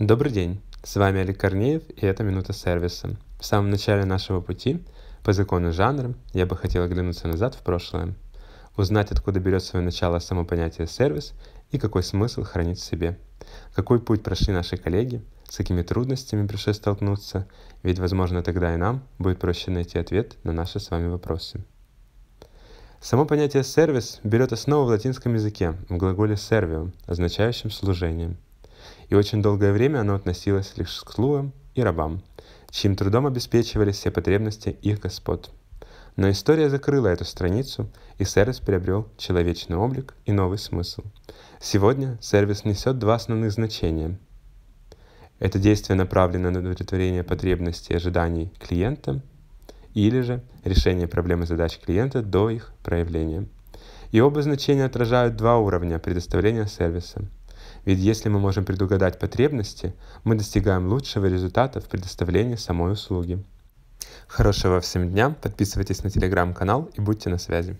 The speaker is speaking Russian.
Добрый день, с вами Олег Корнеев и это «Минута сервиса». В самом начале нашего пути, по закону жанра, я бы хотел оглянуться назад в прошлое, узнать, откуда берет свое начало само понятие «сервис» и какой смысл хранит в себе. Какой путь прошли наши коллеги, с какими трудностями пришлось столкнуться, ведь, возможно, тогда и нам будет проще найти ответ на наши с вами вопросы. Само понятие «сервис» берет основу в латинском языке, в глаголе «servio», означающем «служение», и очень долгое время оно относилось лишь к слугам и рабам, чьим трудом обеспечивались все потребности их господ. Но история закрыла эту страницу, и сервис приобрел человечный облик и новый смысл. Сегодня сервис несет два основных значения. Это действие направлено на удовлетворение потребностей и ожиданий клиента, или же решение проблем и задач клиента до их проявления. И оба значения отражают два уровня предоставления сервиса – ведь если мы можем предугадать потребности, мы достигаем лучшего результата в предоставлении самой услуги. Хорошего всем дня, подписывайтесь на телеграм-канал и будьте на связи.